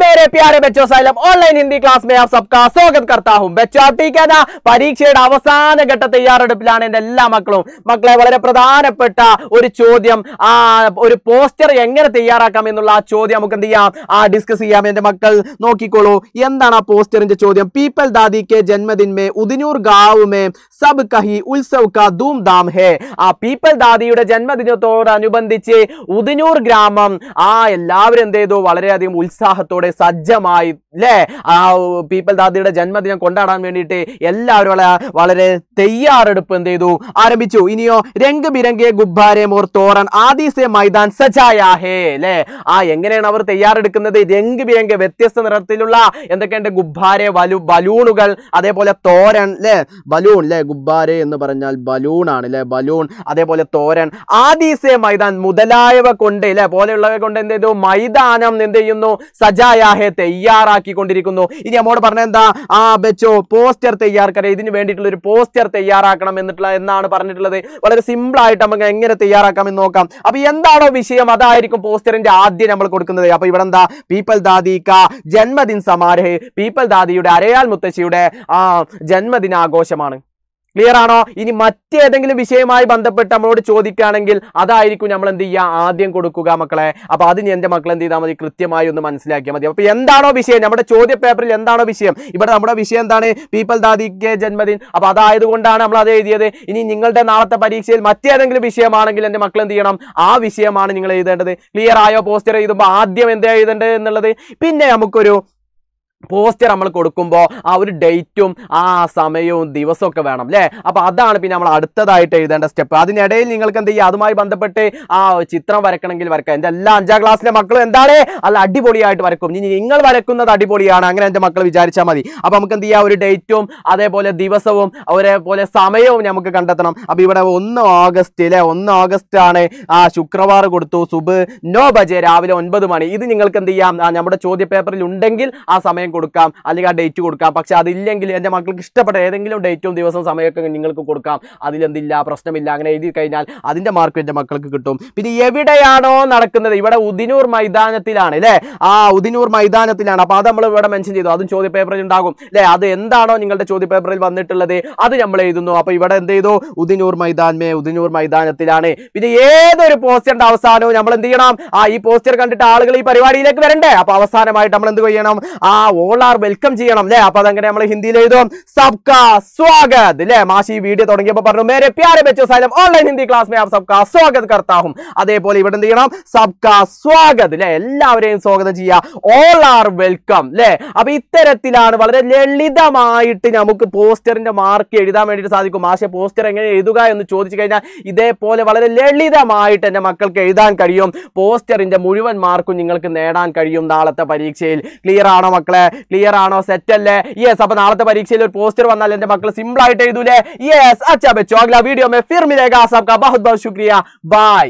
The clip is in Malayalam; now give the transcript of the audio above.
मेरे प्यारे बच्चों ऑनलाइन हिंदी क्लास में आप सबका स्वागत करता हूं സ്വാഗത് കർത്താ ഹും ബച്ചാട്ടിക്കാന പരീക്ഷയുടെ അവസാന ഘട്ട തയ്യാറെടുപ്പിലാണ് എൻ്റെ എല്ലാ മക്കളും മക്കളെ വളരെ പ്രധാനപ്പെട്ട ഒരു ചോദ്യം ആ ഒരു പോസ്റ്റർ എങ്ങനെ തയ്യാറാക്കാം എന്നുള്ള ആ ചോദ്യം നമുക്ക് എന്ത് ചെയ്യാം ആ ഡിസ്കസ് ചെയ്യാം എൻ്റെ മക്കൾ നോക്കിക്കോളൂ എന്താണ് ആ പോസ്റ്ററിന്റെ ചോദ്യം പീപ്പിൾ ദാദി കെ ജന്മദിൻ മേ ഉദിനൂർ ഗാവ് മേ സബ് കഹി ഉത്സവ് കാ ധൂംധാം ഹേ ആ പീപ്പിൾ ദാദിയുടെ ജന്മദിനത്തോടനുബന്ധിച്ച് ഉദിനൂർ ഗ്രാമം ആ എല്ലാവരും എന്ത് ചെയ്തു വളരെയധികം ഉത്സാഹത്തോടെ കൂടെ സജ്ജമായി അല്ലേ ആ പീപ്പൽ ദാദിയുടെ ജന്മദിനം കൊണ്ടാടാൻ വേണ്ടിയിട്ട് എല്ലാവരും വളരെ തയ്യാറെടുപ്പ് എന്ത് ചെയ്തു ആരംഭിച്ചു ഇനിയോ രംഗ് ബിരംഗെ ഗുബ്ബാരെ മോർ തോറൻ ആദിസെ മൈതാൻ സജായാഹേ അല്ലേ ആ എങ്ങനെയാണ് അവർ തയ്യാറെടുക്കുന്നത് രംഗ് ബിരംഗ് വ്യത്യസ്ത നിറത്തിലുള്ള എന്തൊക്കെയുണ്ട് ഗുബ്ബാരെ വലു ബലൂണുകൾ അതേപോലെ തോരൻ അല്ലേ ബലൂൺ അല്ലേ ഗുബ്ബാരെ എന്ന് പറഞ്ഞാൽ ബലൂൺ ആണ് അല്ലേ ബലൂൺ അതേപോലെ തോരൻ ആദിസെ മൈതാൻ മുതലായവ കൊണ്ട് അല്ലേ പോലെയുള്ളവ കൊണ്ട് എന്ത് ചെയ്തു മൈതാനം എന്ത് ചെയ്യുന്നു സജാ തയ്യാറാക്കി തയ്യാറാക്കിക്കൊണ്ടിരിക്കുന്നു ഇനി അമ്മോട് പറഞ്ഞ എന്താ ആ ബെച്ചോ പോസ്റ്റർ തയ്യാറാക്കാൻ ഇതിന് വേണ്ടിയിട്ടുള്ള ഒരു പോസ്റ്റർ തയ്യാറാക്കണം എന്നിട്ടുള്ള എന്നാണ് പറഞ്ഞിട്ടുള്ളത് വളരെ സിമ്പിൾ ആയിട്ട് നമുക്ക് എങ്ങനെ തയ്യാറാക്കാം എന്ന് നോക്കാം അപ്പൊ എന്താണോ വിഷയം അതായിരിക്കും പോസ്റ്ററിന്റെ ആദ്യം നമ്മൾ കൊടുക്കുന്നത് അപ്പൊ ഇവിടെ എന്താ പീപ്പൽ ദാദിക്ക ജന്മദിൻ സമാരഹ് പീപ്പൽ ദാദിയുടെ അരയാൽ മുത്തശ്ശിയുടെ ആ ജന്മദിനാഘോഷമാണ് ക്ലിയർ ആണോ ഇനി മറ്റേതെങ്കിലും വിഷയവുമായി ബന്ധപ്പെട്ട് നമ്മളോട് ചോദിക്കുകയാണെങ്കിൽ അതായിരിക്കും നമ്മൾ എന്ത് ചെയ്യുക ആദ്യം കൊടുക്കുക മക്കളെ അപ്പോൾ അതിന് എന്റെ മക്കൾ എന്ത് ചെയ്താൽ മതി കൃത്യമായി ഒന്ന് മനസ്സിലാക്കിയാൽ മതി അപ്പോൾ എന്താണോ വിഷയം നമ്മുടെ ചോദ്യ പേപ്പറിൽ എന്താണോ വിഷയം ഇവിടെ നമ്മുടെ വിഷയം എന്താണ് പീപ്പിൾ ദാദി കെ അപ്പൊ അപ്പോൾ കൊണ്ടാണ് നമ്മൾ അത് എഴുതിയത് ഇനി നിങ്ങളുടെ നാളത്തെ പരീക്ഷയിൽ മറ്റേതെങ്കിലും വിഷയമാണെങ്കിൽ എന്റെ മക്കൾ എന്ത് ചെയ്യണം ആ വിഷയമാണ് നിങ്ങൾ എഴുതേണ്ടത് ക്ലിയർ ആയോ പോസ്റ്റർ എഴുതുമ്പോൾ ആദ്യം എന്താ എഴുതേണ്ടത് എന്നുള്ളത് പിന്നെ നമുക്കൊരു പോസ്റ്റർ നമ്മൾ കൊടുക്കുമ്പോൾ ആ ഒരു ഡേറ്റും ആ സമയവും ദിവസമൊക്കെ വേണം അല്ലേ അപ്പോൾ അതാണ് പിന്നെ നമ്മൾ അടുത്തതായിട്ട് എഴുതേണ്ട സ്റ്റെപ്പ് അതിനിടയിൽ നിങ്ങൾക്ക് എന്ത് ചെയ്യുക അതുമായി ബന്ധപ്പെട്ട് ആ ചിത്രം വരക്കണമെങ്കിൽ വരക്കാം എൻ്റെ എല്ലാ അഞ്ചാം ക്ലാസ്സിലെ മക്കളും എന്താണ് അല്ല അടിപൊളിയായിട്ട് വരക്കും ഇനി നിങ്ങൾ വരക്കുന്നത് അടിപൊളിയാണ് അങ്ങനെ എൻ്റെ മക്കൾ വിചാരിച്ചാൽ മതി അപ്പോൾ നമുക്ക് എന്ത് ചെയ്യുക ഒരു ഡേറ്റും അതേപോലെ ദിവസവും അതേപോലെ സമയവും നമുക്ക് കണ്ടെത്തണം അപ്പോൾ ഇവിടെ ഒന്ന് ഓഗസ്റ്റ് അല്ലേ ഒന്ന് ഓഗസ്റ്റ് ആണ് ആ ശുക്രവാർ കൊടുത്തു സുബ് നോ ബജെ രാവിലെ ഒൻപത് മണി ഇത് നിങ്ങൾക്ക് എന്ത് ചെയ്യാം നമ്മുടെ ചോദ്യ പേപ്പറിൽ ഉണ്ടെങ്കിൽ ആ സമയം കൊടുക്കാം അല്ലെങ്കിൽ ആ ഡേറ്റ് കൊടുക്കാം പക്ഷേ അതില്ലെങ്കിൽ എൻ്റെ മക്കൾക്ക് ഇഷ്ടപ്പെട്ട ഏതെങ്കിലും ഡേറ്റും ദിവസവും സമയമൊക്കെ നിങ്ങൾക്ക് കൊടുക്കാം അതിലെന്തില്ല പ്രശ്നമില്ല അങ്ങനെ എഴുതി കഴിഞ്ഞാൽ അതിൻ്റെ മാർക്ക് എൻ്റെ മക്കൾക്ക് കിട്ടും പിന്നെ എവിടെയാണോ നടക്കുന്നത് ഇവിടെ ഉദിനൂർ മൈതാനത്തിലാണ് അല്ലേ ആ ഉദിനൂർ മൈതാനത്തിലാണ് അപ്പോൾ അത് നമ്മൾ ഇവിടെ മെൻഷൻ ചെയ്തു അതും ചോദ്യ പേപ്പറിൽ ഉണ്ടാകും അല്ലേ അത് എന്താണോ നിങ്ങളുടെ ചോദ്യ പേപ്പറിൽ വന്നിട്ടുള്ളത് അത് നമ്മൾ എഴുതുന്നു അപ്പോൾ ഇവിടെ എന്ത് ചെയ്തു ഉദിനൂർ മൈതാൻമേ ഉദിനൂർ മൈതാനത്തിലാണ് പിന്നെ ഏതൊരു പോസ്റ്ററിന്റെ അവസാനവും നമ്മൾ എന്ത് ചെയ്യണം ആ ഈ പോസ്റ്റർ കണ്ടിട്ട് ആളുകൾ ഈ പരിപാടിയിലേക്ക് വരണ്ടേ അപ്പോൾ അവസാനമായിട്ട് നമ്മൾ എന്ത് ചെയ്യണം ആ ഓൾ ആർ വെൽക്കം ചെയ്യണം അല്ലേ അപ്പൊ അതങ്ങനെ നമ്മൾ ഹിന്ദിയിൽ എഴുതും സബ്കാ സ്വാഗത് അല്ലേ മാഷി വീഡിയോ തുടങ്ങിയപ്പോൾ പറഞ്ഞു മേരെ പ്യാരെ ബച്ചോ സാലം ഓൺലൈൻ ഹിന്ദി ക്ലാസ് മേ സബ്കാ സ്വാഗത് കർത്താവും അതേപോലെ ഇവിടെ എന്ത് ചെയ്യണം സബ്കാ സ്വാഗത് അല്ലേ എല്ലാവരെയും സ്വാഗതം ചെയ്യുക ഓൾ ആർ വെൽക്കം അല്ലേ അപ്പൊ ഇത്തരത്തിലാണ് വളരെ ലളിതമായിട്ട് നമുക്ക് പോസ്റ്ററിന്റെ മാർക്ക് എഴുതാൻ വേണ്ടിയിട്ട് സാധിക്കും മാഷെ പോസ്റ്റർ എങ്ങനെ എഴുതുക എന്ന് ചോദിച്ചു കഴിഞ്ഞാൽ ഇതേപോലെ വളരെ ലളിതമായിട്ട് എന്റെ മക്കൾക്ക് എഴുതാൻ കഴിയും പോസ്റ്ററിന്റെ മുഴുവൻ മാർക്കും നിങ്ങൾക്ക് നേടാൻ കഴിയും നാളത്തെ പരീക്ഷയിൽ ക്ലിയർ ആണോ മക്കളെ ക്ലിയർ ആണോ സെറ്റ് അല്ലേ യെസ് അപ്പൊ നാളത്തെ പരീക്ഷയിൽ ഒരു പോസ്റ്റർ വന്നാൽ എന്റെ മക്കൾ സിമ്പിൾ ആയിട്ട് എഴുതൂലേ യെസ് അച്ഛാ ബച്ചോ അഗ്ല വീഡിയോ മേ ഫിർ മിലേഗാ സബ്കാ ബഹുത് ബഹുത് ശുക്രിയ ബൈ